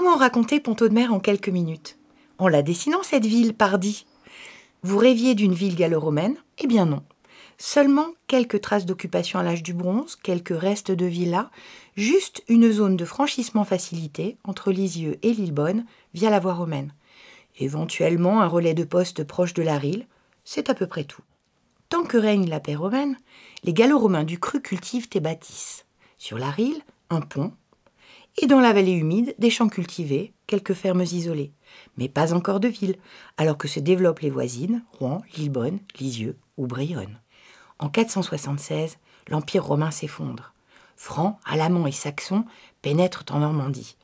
Comment raconter Ponto de Mer en quelques minutes En la dessinant, cette ville, pardi. Vous rêviez d'une ville gallo-romaine Eh bien non. Seulement quelques traces d'occupation à l'âge du bronze, quelques restes de villas, juste une zone de franchissement facilité entre Lisieux et Lillebonne via la voie romaine. Éventuellement un relais de poste proche de la Rille, c'est à peu près tout. Tant que règne la paix romaine, les gallo-romains du cru cultivent et bâtissent. Sur la Rille, un pont et dans la vallée humide, des champs cultivés, quelques fermes isolées. Mais pas encore de villes, alors que se développent les voisines, Rouen, Lillebonne, Lisieux ou Brionne. En 476, l'Empire romain s'effondre. Francs, Alamans et Saxons pénètrent en Normandie.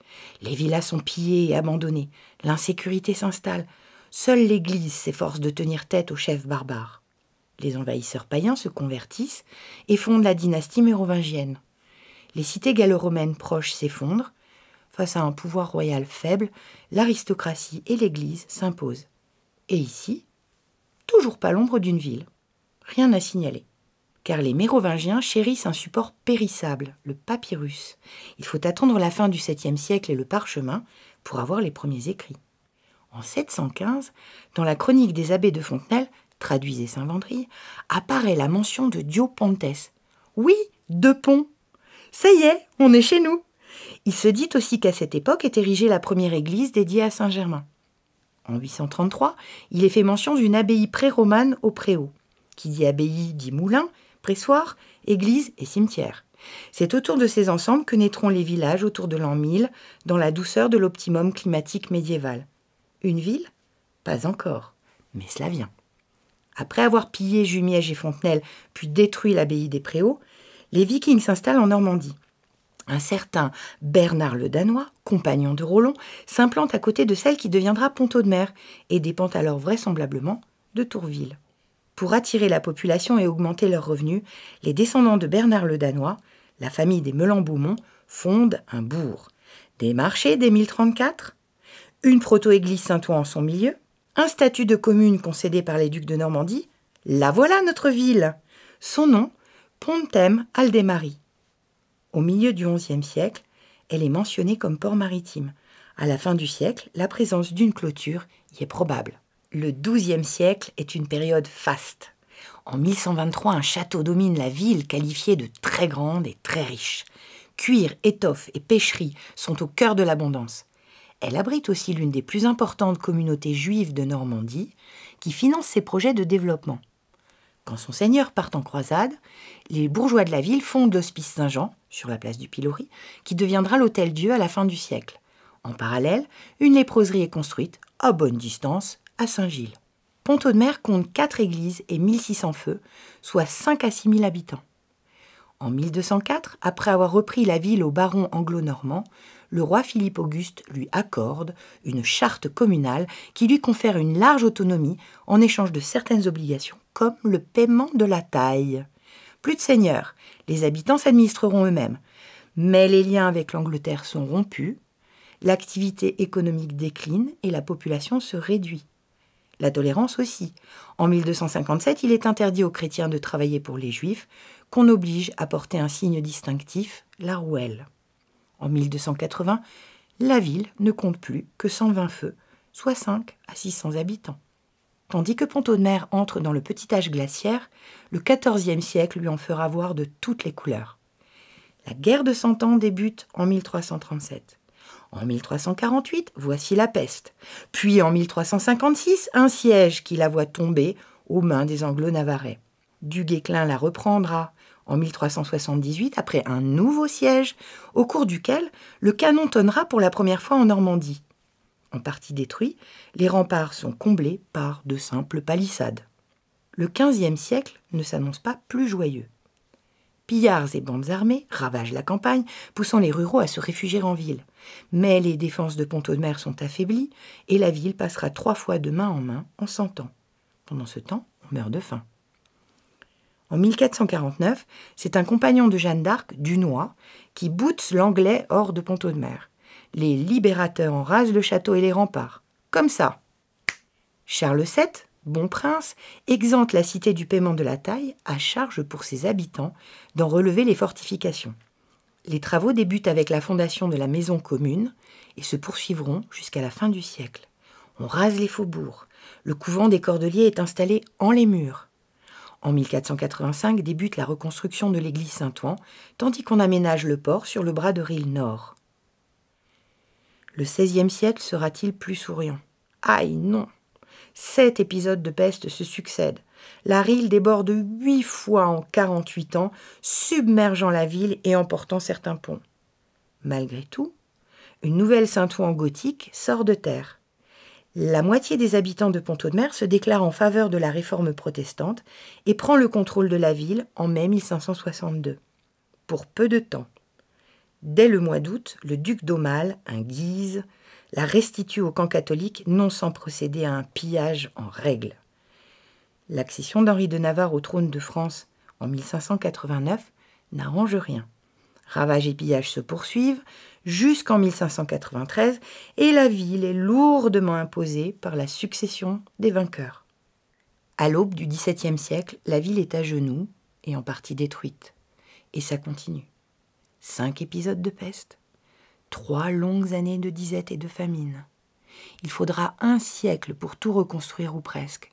Les villas sont pillées et abandonnées, l'insécurité s'installe. Seule l'Église s'efforce de tenir tête aux chefs barbares. Les envahisseurs païens se convertissent et fondent la dynastie mérovingienne. Les cités gallo-romaines proches s'effondrent. Face à un pouvoir royal faible, l'aristocratie et l'Église s'imposent. Et ici, toujours pas l'ombre d'une ville. Rien à signaler. Car les Mérovingiens chérissent un support périssable, le papyrus. Il faut attendre la fin du 7e siècle et le parchemin pour avoir les premiers écrits. En 715, dans la chronique des abbés de Fontenelle, traduisez Saint-Vendry, apparaît la mention de Diopontes. Oui, de Pont, ça y est, on est chez nous. Il se dit aussi qu'à cette époque est érigée la première église dédiée à Saint Germain. En 833, il est fait mention d'une abbaye pré-romane au Préau. Qui dit abbaye dit moulin, pressoir, église et cimetière. C'est autour de ces ensembles que naîtront les villages autour de l'an 1000, dans la douceur de l'optimum climatique médiéval. Une ville Pas encore, mais cela vient. Après avoir pillé Jumièges et Fontenelle, puis détruit l'abbaye des Préaux, les Vikings s'installent en Normandie. Un certain Bernard le Danois, compagnon de Roland, s'implante à côté de celle qui deviendra Ponto de Mer et dépend alors vraisemblablement de Tourville. Pour attirer la population et augmenter leurs revenus, les descendants de Bernard le Danois, la famille des melan fondent un bourg. Des marchés dès 1034, une proto-église Saint-Ouen en son milieu, un statut de commune concédé par les ducs de Normandie. La voilà notre ville! Son nom Pontem Aldemari. Au milieu du XIe siècle, elle est mentionnée comme port maritime. À la fin du siècle, la présence d'une clôture y est probable. Le XIIe siècle est une période faste. En 1123, un château domine la ville, qualifiée de très grande et très riche. Cuir, étoffe et pêcherie sont au cœur de l'abondance. Elle abrite aussi l'une des plus importantes communautés juives de Normandie, qui finance ses projets de développement. Quand son seigneur part en croisade, les bourgeois de la ville fondent l'hospice Saint-Jean, sur la place du Pilori, qui deviendra l'hôtel Dieu à la fin du siècle. En parallèle, une léproserie est construite, à bonne distance, à Saint-Gilles. pont de compte 4 églises et 1600 feux, soit 5 à 6 000 habitants. En 1204, après avoir repris la ville aux barons anglo-normands, le roi Philippe Auguste lui accorde une charte communale qui lui confère une large autonomie en échange de certaines obligations comme le paiement de la taille. Plus de seigneurs, les habitants s'administreront eux-mêmes. Mais les liens avec l'Angleterre sont rompus, l'activité économique décline et la population se réduit. La tolérance aussi. En 1257, il est interdit aux chrétiens de travailler pour les juifs, qu'on oblige à porter un signe distinctif, la rouelle. En 1280, la ville ne compte plus que 120 feux, soit 5 à 600 habitants. Tandis que de Mer entre dans le petit âge glaciaire, le XIVe siècle lui en fera voir de toutes les couleurs. La guerre de Cent Ans débute en 1337. En 1348, voici la peste. Puis en 1356, un siège qui la voit tomber aux mains des Anglo-Navarrais. Du la reprendra, en 1378 après un nouveau siège, au cours duquel le canon tonnera pour la première fois en Normandie. En partie détruits, les remparts sont comblés par de simples palissades. Le XVe siècle ne s'annonce pas plus joyeux. Pillards et bandes armées ravagent la campagne, poussant les ruraux à se réfugier en ville. Mais les défenses de Pont-Audemer sont affaiblies et la ville passera trois fois de main en main en cent ans. Pendant ce temps, on meurt de faim. En 1449, c'est un compagnon de Jeanne d'Arc, Dunois, qui boute l'anglais hors de pont de Mer. Les libérateurs en rasent le château et les remparts. Comme ça. Charles VII, bon prince, exempte la cité du paiement de la taille, à charge pour ses habitants d'en relever les fortifications. Les travaux débutent avec la fondation de la maison commune et se poursuivront jusqu'à la fin du siècle. On rase les faubourgs. Le couvent des Cordeliers est installé en les murs. En 1485 débute la reconstruction de l'église Saint-Ouen, tandis qu'on aménage le port sur le bras de Rille Nord. Le XVIe siècle sera-t-il plus souriant Aïe, non Sept épisodes de peste se succèdent. La Rille déborde huit fois en 48 ans, submergeant la ville et emportant certains ponts. Malgré tout, une nouvelle Saint-Ouen gothique sort de terre. La moitié des habitants de Pont-Audemer se déclare en faveur de la réforme protestante et prend le contrôle de la ville en mai 1562. Pour peu de temps. Dès le mois d'août, le duc d'Aumale, un guise, la restitue au camp catholique non sans procéder à un pillage en règle. L'accession d'Henri de Navarre au trône de France en 1589 n'arrange rien. Ravages et pillages se poursuivent jusqu'en 1593 et la ville est lourdement imposée par la succession des vainqueurs. À l'aube du XVIIe siècle, la ville est à genoux et en partie détruite. Et ça continue. Cinq épisodes de peste, trois longues années de disette et de famine. Il faudra un siècle pour tout reconstruire ou presque.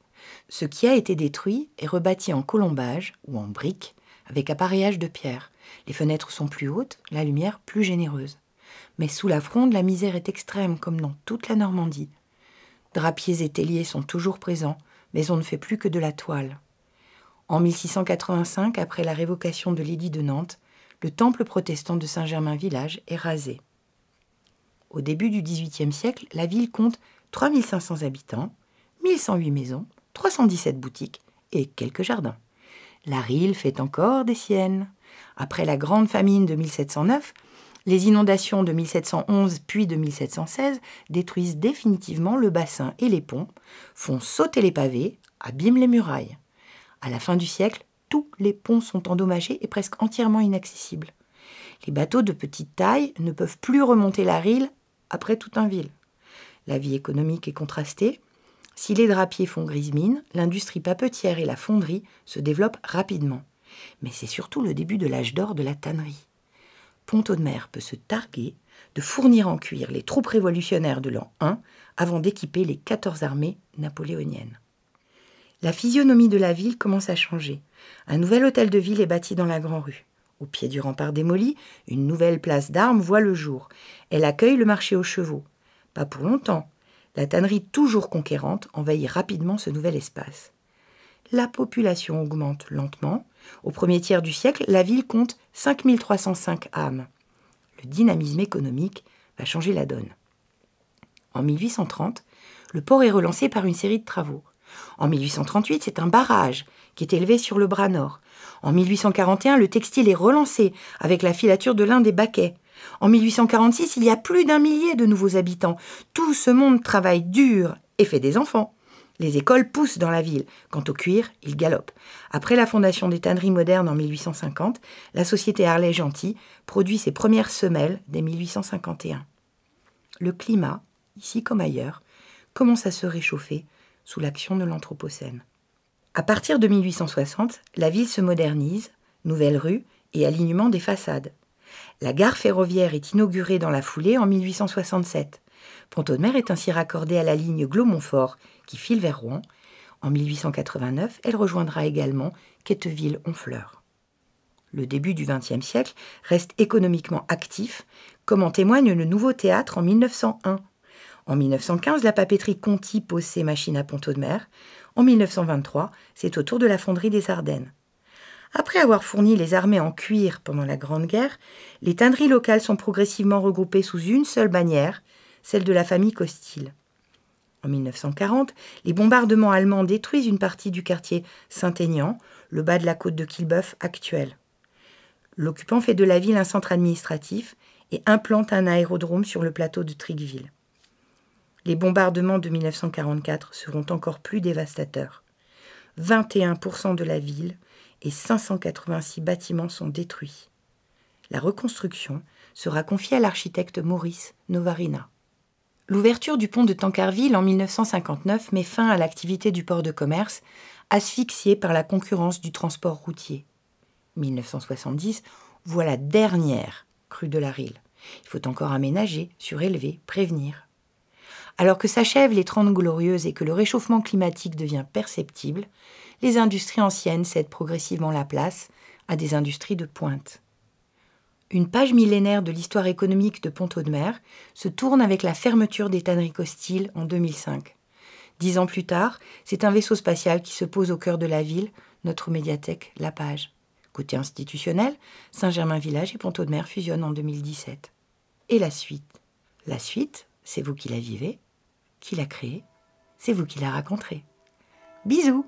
Ce qui a été détruit est rebâti en colombage ou en briques avec appareillage de pierre. Les fenêtres sont plus hautes, la lumière plus généreuse. Mais sous la fronde, la misère est extrême, comme dans toute la Normandie. Drapiers et telliers sont toujours présents, mais on ne fait plus que de la toile. En 1685, après la révocation de l'édit de Nantes, le temple protestant de Saint-Germain-Village est rasé. Au début du XVIIIe siècle, la ville compte 3500 habitants, 1108 maisons, 317 boutiques et quelques jardins. La Rille fait encore des siennes. Après la grande famine de 1709, les inondations de 1711 puis de 1716 détruisent définitivement le bassin et les ponts, font sauter les pavés, abîment les murailles. À la fin du siècle, tous les ponts sont endommagés et presque entièrement inaccessibles. Les bateaux de petite taille ne peuvent plus remonter la Rille après tout un ville. La vie économique est contrastée. Si les drapiers font grise mine, l'industrie papetière et la fonderie se développent rapidement. Mais c'est surtout le début de l'âge d'or de la tannerie. Pont-Audemer peut se targuer de fournir en cuir les troupes révolutionnaires de l'an 1 avant d'équiper les 14 armées napoléoniennes. La physionomie de la ville commence à changer. Un nouvel hôtel de ville est bâti dans la Grand-Rue. Au pied du rempart démoli, une nouvelle place d'armes voit le jour. Elle accueille le marché aux chevaux. Pas pour longtemps, la tannerie toujours conquérante envahit rapidement ce nouvel espace. La population augmente lentement. Au premier tiers du siècle, la ville compte 5305 âmes. Le dynamisme économique va changer la donne. En 1830, le port est relancé par une série de travaux. En 1838, c'est un barrage qui est élevé sur le bras nord. En 1841, le textile est relancé avec la filature de l'un des baquets. En 1846, il y a plus d'un millier de nouveaux habitants. Tout ce monde travaille dur et fait des enfants. Les écoles poussent dans la ville. Quant au cuir, il galope. Après la fondation des tanneries modernes en 1850, la société harley gentil produit ses premières semelles dès 1851. Le climat, ici comme ailleurs, commence à se réchauffer sous l'action de l'Anthropocène. À partir de 1860, la ville se modernise, nouvelles rues et alignement des façades. La gare ferroviaire est inaugurée dans la foulée en 1867. Pont-Audemer est ainsi raccordée à la ligne Glomontfort qui file vers Rouen. En 1889, elle rejoindra également Quetteville-Honfleur. Le début du XXe siècle reste économiquement actif, comme en témoigne le nouveau théâtre en 1901. En 1915, la papeterie Conti pose ses machines à Pont-Audemer. En 1923, c'est au tour de la fonderie des Ardennes. Après avoir fourni les armées en cuir pendant la Grande Guerre, les tinderies locales sont progressivement regroupées sous une seule bannière, celle de la famille Costil. En 1940, les bombardements allemands détruisent une partie du quartier Saint-Aignan, le bas de la côte de Kilbeuf actuelle. L'occupant fait de la ville un centre administratif et implante un aérodrome sur le plateau de Trigueville. Les bombardements de 1944 seront encore plus dévastateurs. 21% de la ville, et 586 bâtiments sont détruits. La reconstruction sera confiée à l'architecte Maurice Novarina. L'ouverture du pont de Tancarville en 1959 met fin à l'activité du port de commerce, asphyxié par la concurrence du transport routier. 1970 voit la dernière crue de la Rille. Il faut encore aménager, surélever, prévenir, alors que s'achèvent les Trente Glorieuses et que le réchauffement climatique devient perceptible, les industries anciennes cèdent progressivement la place à des industries de pointe. Une page millénaire de l'histoire économique de Pont-Audemer se tourne avec la fermeture des tanneries Costil en 2005. Dix ans plus tard, c'est un vaisseau spatial qui se pose au cœur de la ville, notre médiathèque La Page. Côté institutionnel, Saint-Germain-Village et Pont-Audemer fusionnent en 2017. Et la suite La suite, c'est vous qui la vivez, qui l'a créé, c'est vous qui la raconterez. Bisous